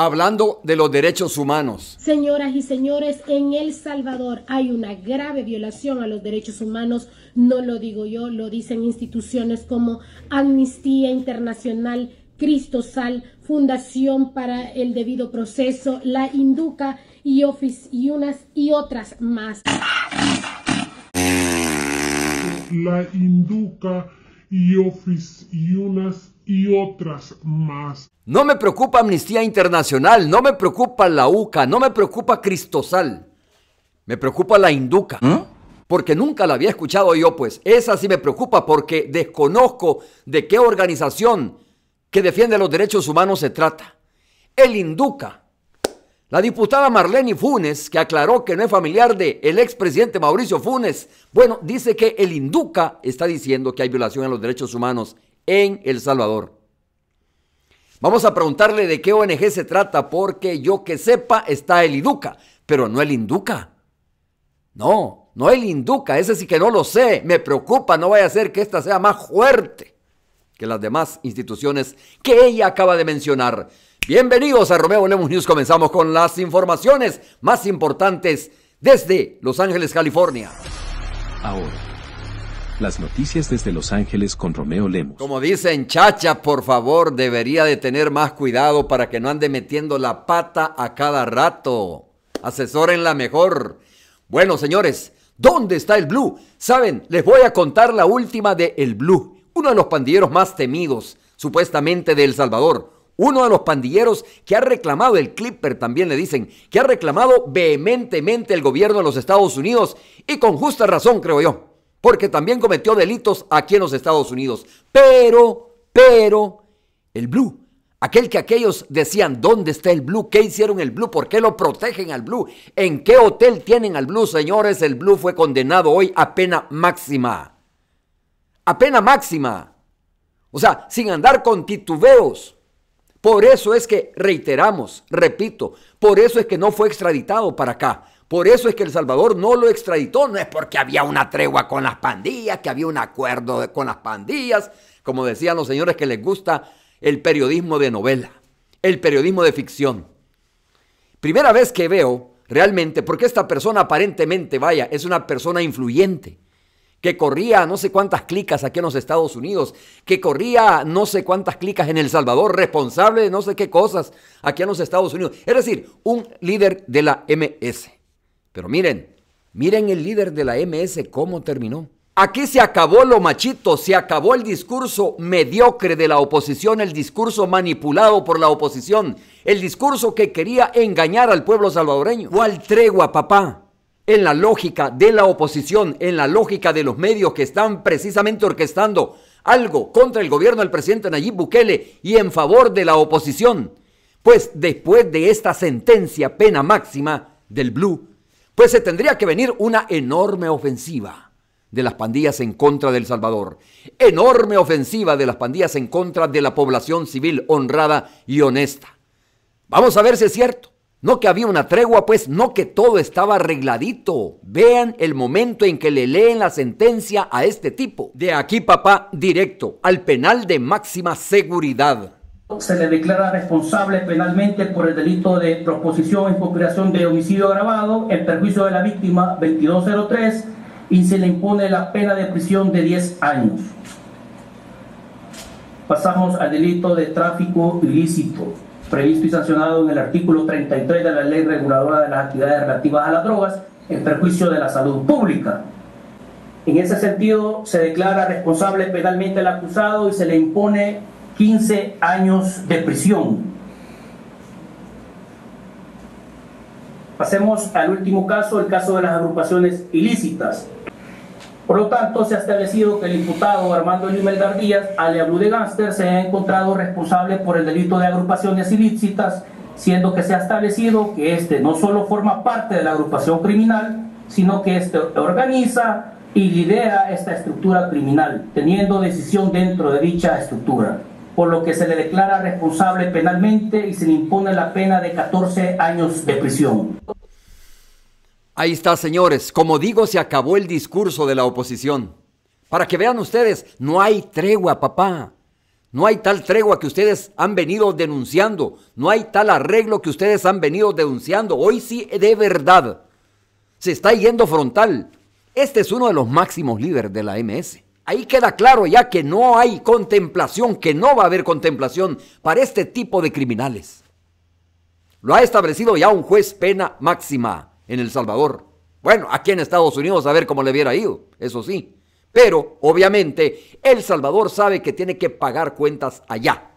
hablando de los derechos humanos. Señoras y señores, en El Salvador hay una grave violación a los derechos humanos, no lo digo yo, lo dicen instituciones como Amnistía Internacional, Cristo Sal, Fundación para el Debido Proceso, la Induca y Office y unas y otras más. La Induca y Office y unas y otras más. No me preocupa Amnistía Internacional, no me preocupa la UCA, no me preocupa Cristosal, me preocupa la Induca. ¿Mm? Porque nunca la había escuchado yo, pues esa sí me preocupa porque desconozco de qué organización que defiende los derechos humanos se trata. El Induca. La diputada Marlene Funes, que aclaró que no es familiar de el expresidente Mauricio Funes, bueno, dice que el Induca está diciendo que hay violación a los derechos humanos en El Salvador. Vamos a preguntarle de qué ONG se trata, porque yo que sepa está el IDUCA, pero no el INDUCA. No, no el INDUCA, ese sí que no lo sé. Me preocupa, no vaya a ser que esta sea más fuerte que las demás instituciones que ella acaba de mencionar. Bienvenidos a Romeo Lemos News. Comenzamos con las informaciones más importantes desde Los Ángeles, California. Ahora. Las noticias desde Los Ángeles con Romeo Lemos. Como dicen, chacha, por favor, debería de tener más cuidado para que no ande metiendo la pata a cada rato. la mejor. Bueno, señores, ¿dónde está el Blue? Saben, les voy a contar la última de El Blue, uno de los pandilleros más temidos, supuestamente de El Salvador. Uno de los pandilleros que ha reclamado, el Clipper también le dicen, que ha reclamado vehementemente el gobierno de los Estados Unidos y con justa razón, creo yo porque también cometió delitos aquí en los Estados Unidos. Pero, pero, el Blue, aquel que aquellos decían, ¿dónde está el Blue? ¿Qué hicieron el Blue? ¿Por qué lo protegen al Blue? ¿En qué hotel tienen al Blue? Señores, el Blue fue condenado hoy a pena máxima. A pena máxima. O sea, sin andar con titubeos. Por eso es que reiteramos, repito, por eso es que no fue extraditado para acá por eso es que El Salvador no lo extraditó, no es porque había una tregua con las pandillas, que había un acuerdo con las pandillas, como decían los señores que les gusta el periodismo de novela, el periodismo de ficción. Primera vez que veo realmente, porque esta persona aparentemente, vaya, es una persona influyente, que corría no sé cuántas clicas aquí en los Estados Unidos, que corría no sé cuántas clicas en El Salvador, responsable de no sé qué cosas aquí en los Estados Unidos. Es decir, un líder de la MS. Pero miren, miren el líder de la MS cómo terminó. Aquí se acabó lo machito, se acabó el discurso mediocre de la oposición, el discurso manipulado por la oposición, el discurso que quería engañar al pueblo salvadoreño. ¿Cuál tregua, papá? En la lógica de la oposición, en la lógica de los medios que están precisamente orquestando algo contra el gobierno del presidente Nayib Bukele y en favor de la oposición. Pues después de esta sentencia pena máxima del Blue pues se tendría que venir una enorme ofensiva de las pandillas en contra del Salvador, enorme ofensiva de las pandillas en contra de la población civil honrada y honesta. Vamos a ver si es cierto. No que había una tregua, pues no que todo estaba arregladito. Vean el momento en que le leen la sentencia a este tipo. De aquí, papá, directo, al penal de máxima seguridad se le declara responsable penalmente por el delito de proposición y conspiración de homicidio agravado en perjuicio de la víctima 2203 y se le impone la pena de prisión de 10 años. Pasamos al delito de tráfico ilícito, previsto y sancionado en el artículo 33 de la Ley Reguladora de las Actividades Relativas a las Drogas en perjuicio de la salud pública. En ese sentido, se declara responsable penalmente el acusado y se le impone 15 años de prisión. Pasemos al último caso, el caso de las agrupaciones ilícitas. Por lo tanto, se ha establecido que el imputado Armando Luis García Díaz, Blue de Gánster, se ha encontrado responsable por el delito de agrupaciones ilícitas, siendo que se ha establecido que este no solo forma parte de la agrupación criminal, sino que este organiza y lidera esta estructura criminal, teniendo decisión dentro de dicha estructura por lo que se le declara responsable penalmente y se le impone la pena de 14 años de prisión. Ahí está, señores. Como digo, se acabó el discurso de la oposición. Para que vean ustedes, no hay tregua, papá. No hay tal tregua que ustedes han venido denunciando. No hay tal arreglo que ustedes han venido denunciando. Hoy sí, de verdad. Se está yendo frontal. Este es uno de los máximos líderes de la MS. Ahí queda claro ya que no hay contemplación, que no va a haber contemplación para este tipo de criminales. Lo ha establecido ya un juez pena máxima en El Salvador. Bueno, aquí en Estados Unidos a ver cómo le hubiera ido, eso sí. Pero, obviamente, El Salvador sabe que tiene que pagar cuentas allá.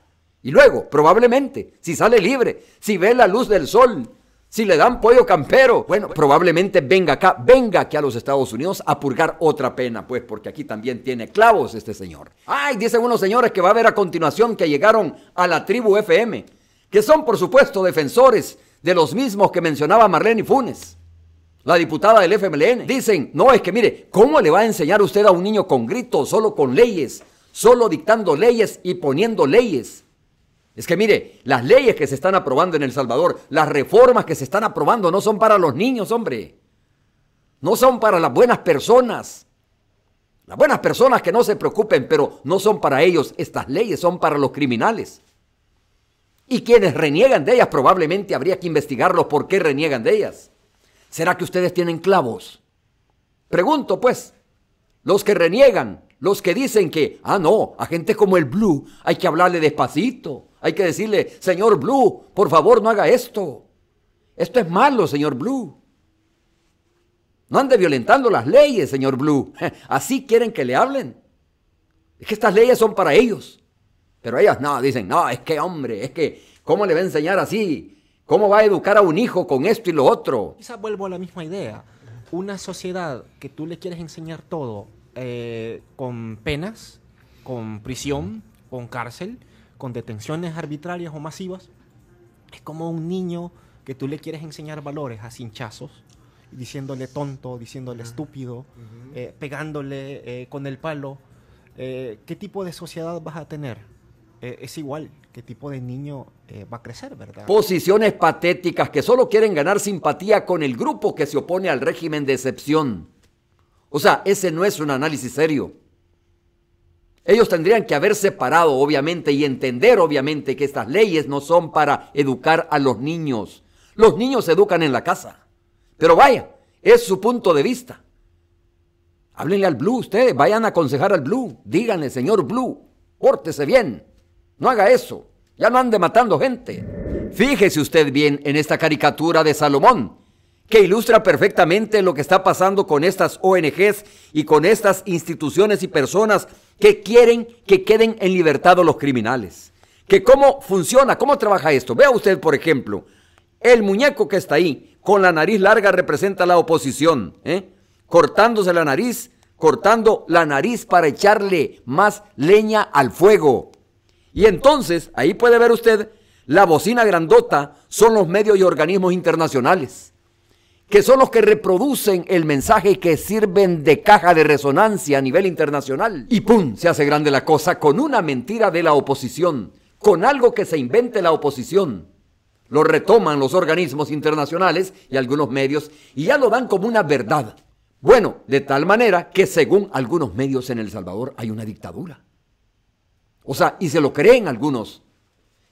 Y luego, probablemente, si sale libre, si ve la luz del sol, si le dan pollo campero, bueno, probablemente venga acá, venga aquí a los Estados Unidos a purgar otra pena, pues, porque aquí también tiene clavos este señor. Ay, dicen unos señores que va a ver a continuación que llegaron a la tribu FM, que son, por supuesto, defensores de los mismos que mencionaba Marlene Funes, la diputada del FMLN. Dicen, no, es que mire, ¿cómo le va a enseñar usted a un niño con gritos, solo con leyes, solo dictando leyes y poniendo leyes? Es que mire, las leyes que se están aprobando en El Salvador, las reformas que se están aprobando no son para los niños, hombre. No son para las buenas personas. Las buenas personas que no se preocupen, pero no son para ellos. Estas leyes son para los criminales. Y quienes reniegan de ellas, probablemente habría que investigarlos por qué reniegan de ellas. ¿Será que ustedes tienen clavos? Pregunto pues, los que reniegan, los que dicen que, ah no, a gente como el Blue hay que hablarle despacito, hay que decirle, señor Blue, por favor no haga esto. Esto es malo, señor Blue. No ande violentando las leyes, señor Blue. Así quieren que le hablen. Es que estas leyes son para ellos. Pero ellas no, dicen, no, es que hombre, es que, ¿cómo le va a enseñar así? ¿Cómo va a educar a un hijo con esto y lo otro? Quizás vuelvo a la misma idea. Una sociedad que tú le quieres enseñar todo eh, con penas, con prisión, con cárcel, con detenciones arbitrarias o masivas, es como un niño que tú le quieres enseñar valores a hinchazos, diciéndole tonto, diciéndole estúpido, eh, pegándole eh, con el palo. Eh, ¿Qué tipo de sociedad vas a tener? es igual, ¿qué tipo de niño va a crecer, verdad? Posiciones patéticas que solo quieren ganar simpatía con el grupo que se opone al régimen de excepción. O sea, ese no es un análisis serio. Ellos tendrían que haber separado, obviamente, y entender, obviamente, que estas leyes no son para educar a los niños. Los niños se educan en la casa. Pero vaya, es su punto de vista. Háblenle al Blue ustedes, vayan a aconsejar al Blue. Díganle, señor Blue, córtese bien. No haga eso. Ya no ande matando gente. Fíjese usted bien en esta caricatura de Salomón que ilustra perfectamente lo que está pasando con estas ONGs y con estas instituciones y personas que quieren que queden en libertad los criminales. Que cómo funciona, cómo trabaja esto. Vea usted, por ejemplo, el muñeco que está ahí, con la nariz larga, representa la oposición, ¿eh? cortándose la nariz, cortando la nariz para echarle más leña al fuego. Y entonces, ahí puede ver usted, la bocina grandota son los medios y organismos internacionales que son los que reproducen el mensaje que sirven de caja de resonancia a nivel internacional. Y ¡pum! Se hace grande la cosa con una mentira de la oposición, con algo que se invente la oposición. Lo retoman los organismos internacionales y algunos medios y ya lo dan como una verdad. Bueno, de tal manera que según algunos medios en El Salvador hay una dictadura. O sea, y se lo creen algunos.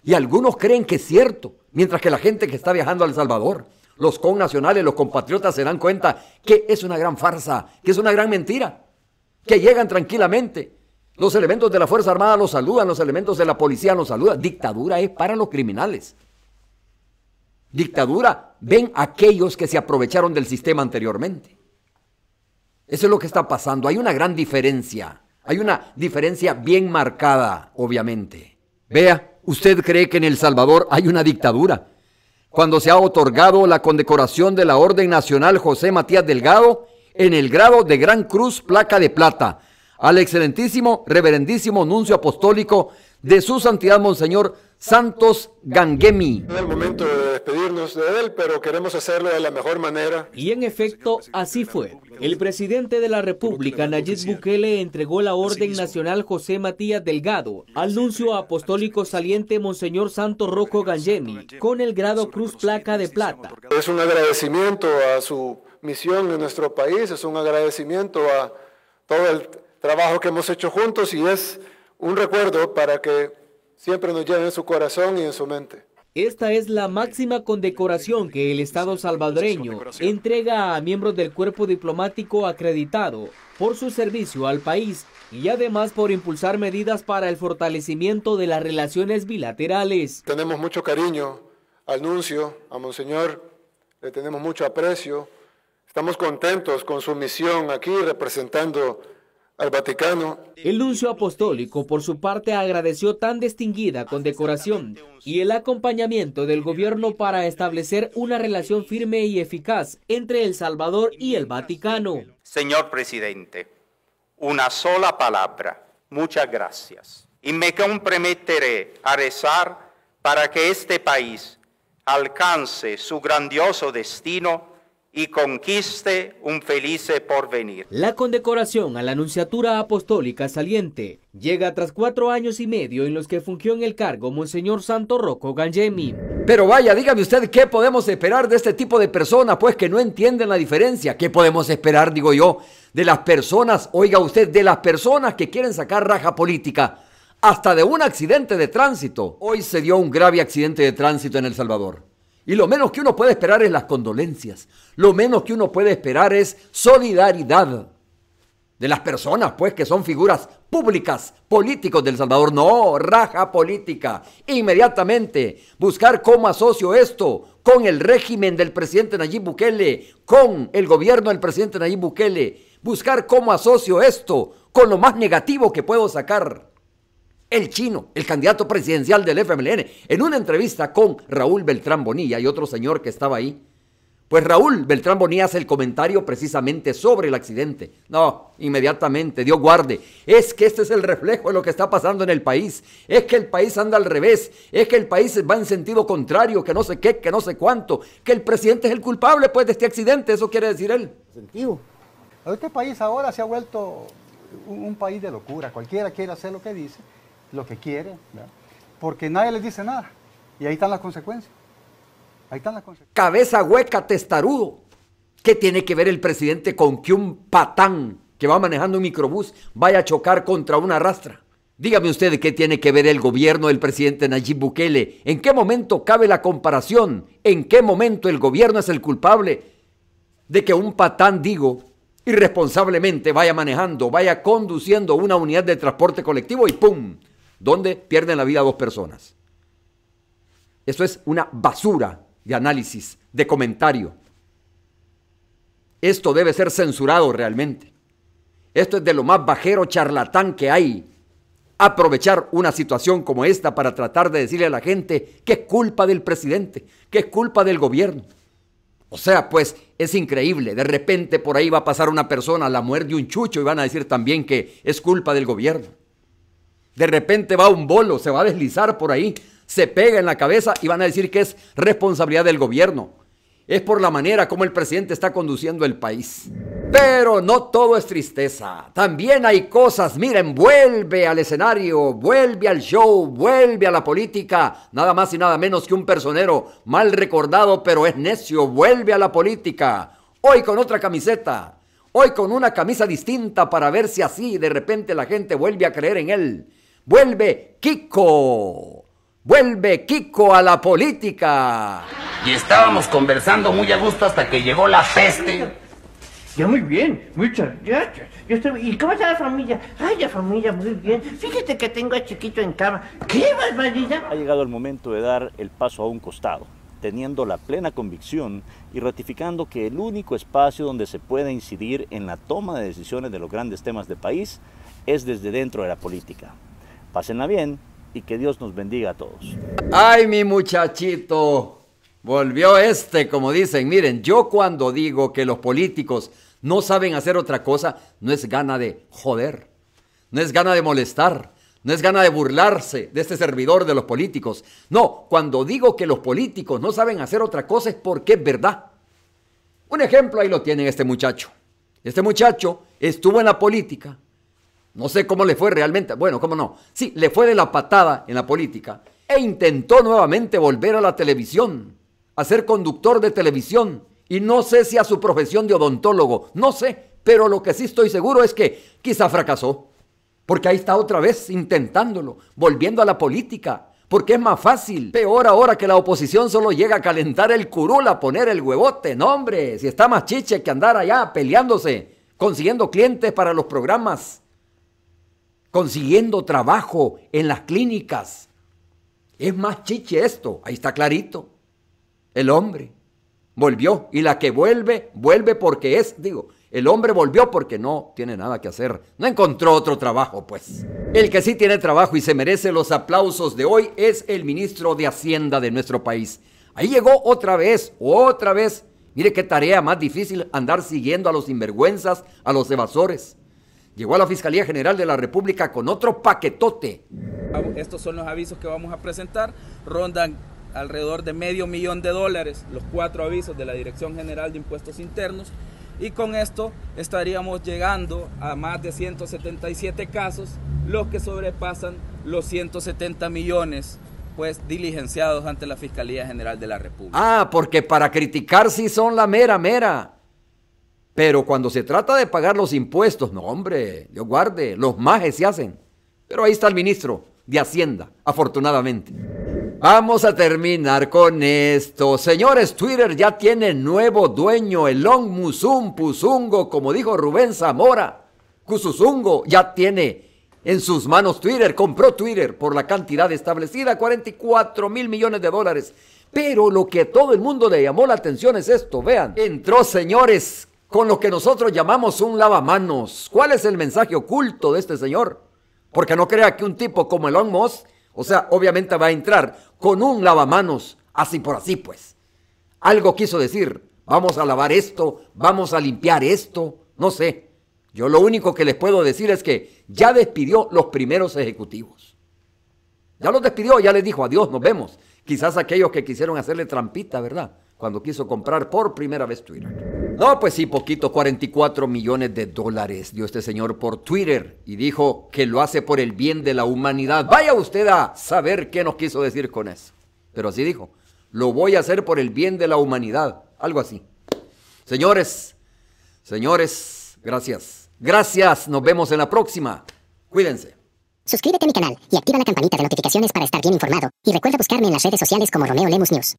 Y algunos creen que es cierto, mientras que la gente que está viajando a El Salvador los connacionales, los compatriotas se dan cuenta que es una gran farsa, que es una gran mentira, que llegan tranquilamente. Los elementos de la Fuerza Armada los saludan, los elementos de la policía los saludan. Dictadura es para los criminales. Dictadura ven aquellos que se aprovecharon del sistema anteriormente. Eso es lo que está pasando. Hay una gran diferencia. Hay una diferencia bien marcada, obviamente. Vea, usted cree que en El Salvador hay una dictadura cuando se ha otorgado la condecoración de la Orden Nacional José Matías Delgado en el grado de Gran Cruz Placa de Plata al excelentísimo reverendísimo nuncio apostólico de su santidad Monseñor Santos Gangemi. En el momento de despedirnos de él, pero queremos hacerlo de la mejor manera. Y en efecto, así fue. El presidente de la República, Nayib Bukele, entregó la Orden Nacional José Matías Delgado al nuncio apostólico saliente Monseñor Santo Rocco Gangemi, con el grado Cruz Placa de Plata. Es un agradecimiento a su misión en nuestro país, es un agradecimiento a todo el trabajo que hemos hecho juntos y es un recuerdo para que siempre nos lleve en su corazón y en su mente. Esta es la máxima condecoración que el Estado salvadoreño entrega a miembros del cuerpo diplomático acreditado por su servicio al país y además por impulsar medidas para el fortalecimiento de las relaciones bilaterales. Tenemos mucho cariño al nuncio, a Monseñor, le tenemos mucho aprecio. Estamos contentos con su misión aquí representando el nuncio apostólico, por su parte, agradeció tan distinguida condecoración y el acompañamiento del gobierno para establecer una relación firme y eficaz entre El Salvador y el Vaticano. Señor presidente, una sola palabra. Muchas gracias. Y me comprometeré a rezar para que este país alcance su grandioso destino y conquiste un feliz porvenir. La condecoración a la Anunciatura Apostólica saliente llega tras cuatro años y medio en los que fungió en el cargo Monseñor Santo Rocco Gangemi. Pero vaya, dígame usted qué podemos esperar de este tipo de personas, pues que no entienden la diferencia. ¿Qué podemos esperar, digo yo, de las personas, oiga usted, de las personas que quieren sacar raja política? Hasta de un accidente de tránsito. Hoy se dio un grave accidente de tránsito en El Salvador. Y lo menos que uno puede esperar es las condolencias. Lo menos que uno puede esperar es solidaridad de las personas, pues, que son figuras públicas, políticos del Salvador. No, raja política. Inmediatamente buscar cómo asocio esto con el régimen del presidente Nayib Bukele, con el gobierno del presidente Nayib Bukele. Buscar cómo asocio esto con lo más negativo que puedo sacar el chino, el candidato presidencial del FMLN, en una entrevista con Raúl Beltrán Bonilla y otro señor que estaba ahí. Pues Raúl Beltrán Bonilla hace el comentario precisamente sobre el accidente. No, inmediatamente, Dios guarde. Es que este es el reflejo de lo que está pasando en el país. Es que el país anda al revés. Es que el país va en sentido contrario, que no sé qué, que no sé cuánto. Que el presidente es el culpable pues de este accidente, eso quiere decir él. Sentido. Este país ahora se ha vuelto un, un país de locura. Cualquiera quiere hacer lo que dice lo que quiere, porque nadie les dice nada. Y ahí están las consecuencias. Ahí están las consecuencias. Cabeza hueca, testarudo. ¿Qué tiene que ver el presidente con que un patán que va manejando un microbús vaya a chocar contra una rastra? Dígame usted qué tiene que ver el gobierno del presidente Nayib Bukele. ¿En qué momento cabe la comparación? ¿En qué momento el gobierno es el culpable de que un patán, digo, irresponsablemente vaya manejando, vaya conduciendo una unidad de transporte colectivo y ¡pum! ¿Dónde pierden la vida dos personas. Eso es una basura de análisis, de comentario. Esto debe ser censurado realmente. Esto es de lo más bajero charlatán que hay. Aprovechar una situación como esta para tratar de decirle a la gente que es culpa del presidente, que es culpa del gobierno. O sea, pues es increíble. De repente por ahí va a pasar una persona a la muerte de un chucho y van a decir también que es culpa del gobierno. De repente va un bolo, se va a deslizar por ahí, se pega en la cabeza y van a decir que es responsabilidad del gobierno. Es por la manera como el presidente está conduciendo el país. Pero no todo es tristeza. También hay cosas. Miren, vuelve al escenario, vuelve al show, vuelve a la política. Nada más y nada menos que un personero mal recordado, pero es necio. Vuelve a la política. Hoy con otra camiseta. Hoy con una camisa distinta para ver si así de repente la gente vuelve a creer en él. Vuelve Kiko. Vuelve Kiko a la política. Y estábamos conversando muy a gusto hasta que llegó la peste. Ya muy bien, muchas gracias. ¿Y cómo está la familia? Ay, la familia, muy bien. Fíjate que tengo a Chiquito en cama. ¡Qué barbaridad! Ha llegado el momento de dar el paso a un costado teniendo la plena convicción y ratificando que el único espacio donde se puede incidir en la toma de decisiones de los grandes temas del país es desde dentro de la política. Pásenla bien y que Dios nos bendiga a todos. Ay, mi muchachito. Volvió este, como dicen. Miren, yo cuando digo que los políticos no saben hacer otra cosa, no es gana de joder, no es gana de molestar, no es gana de burlarse de este servidor de los políticos. No, cuando digo que los políticos no saben hacer otra cosa es porque es verdad. Un ejemplo ahí lo tienen este muchacho. Este muchacho estuvo en la política no sé cómo le fue realmente, bueno, cómo no. Sí, le fue de la patada en la política e intentó nuevamente volver a la televisión, a ser conductor de televisión y no sé si a su profesión de odontólogo, no sé, pero lo que sí estoy seguro es que quizá fracasó, porque ahí está otra vez intentándolo, volviendo a la política, porque es más fácil. Peor ahora que la oposición solo llega a calentar el curul, a poner el huevote. No, hombre, si está más chiche que andar allá peleándose, consiguiendo clientes para los programas consiguiendo trabajo en las clínicas. Es más chiche esto, ahí está clarito. El hombre volvió y la que vuelve, vuelve porque es, digo, el hombre volvió porque no tiene nada que hacer, no encontró otro trabajo, pues. El que sí tiene trabajo y se merece los aplausos de hoy es el ministro de Hacienda de nuestro país. Ahí llegó otra vez, otra vez. Mire qué tarea más difícil andar siguiendo a los sinvergüenzas, a los evasores llegó a la Fiscalía General de la República con otro paquetote. Estos son los avisos que vamos a presentar. Rondan alrededor de medio millón de dólares los cuatro avisos de la Dirección General de Impuestos Internos. Y con esto estaríamos llegando a más de 177 casos, los que sobrepasan los 170 millones pues diligenciados ante la Fiscalía General de la República. Ah, porque para criticar sí son la mera mera. Pero cuando se trata de pagar los impuestos, no hombre, Dios guarde, los majes se hacen. Pero ahí está el ministro de Hacienda, afortunadamente. Vamos a terminar con esto. Señores, Twitter ya tiene nuevo dueño, Elon Musum Puzungo, como dijo Rubén Zamora. Cusuzungo ya tiene en sus manos Twitter, compró Twitter por la cantidad establecida, 44 mil millones de dólares. Pero lo que todo el mundo le llamó la atención es esto, vean. Entró, señores, con lo que nosotros llamamos un lavamanos. ¿Cuál es el mensaje oculto de este señor? Porque no crea que un tipo como Elon Musk, o sea, obviamente va a entrar con un lavamanos, así por así pues. Algo quiso decir, vamos a lavar esto, vamos a limpiar esto, no sé. Yo lo único que les puedo decir es que ya despidió los primeros ejecutivos. Ya los despidió, ya les dijo adiós, nos vemos. Quizás aquellos que quisieron hacerle trampita, ¿verdad? Cuando quiso comprar por primera vez Twitter. No, pues sí, poquito, 44 millones de dólares dio este señor por Twitter y dijo que lo hace por el bien de la humanidad. Vaya usted a saber qué nos quiso decir con eso. Pero así dijo, lo voy a hacer por el bien de la humanidad, algo así. Señores, señores, gracias. Gracias, nos vemos en la próxima. Cuídense. Suscríbete a mi canal y activa la campanita de notificaciones para estar bien informado. Y recuerda buscarme en las redes sociales como Romeo Lemus News.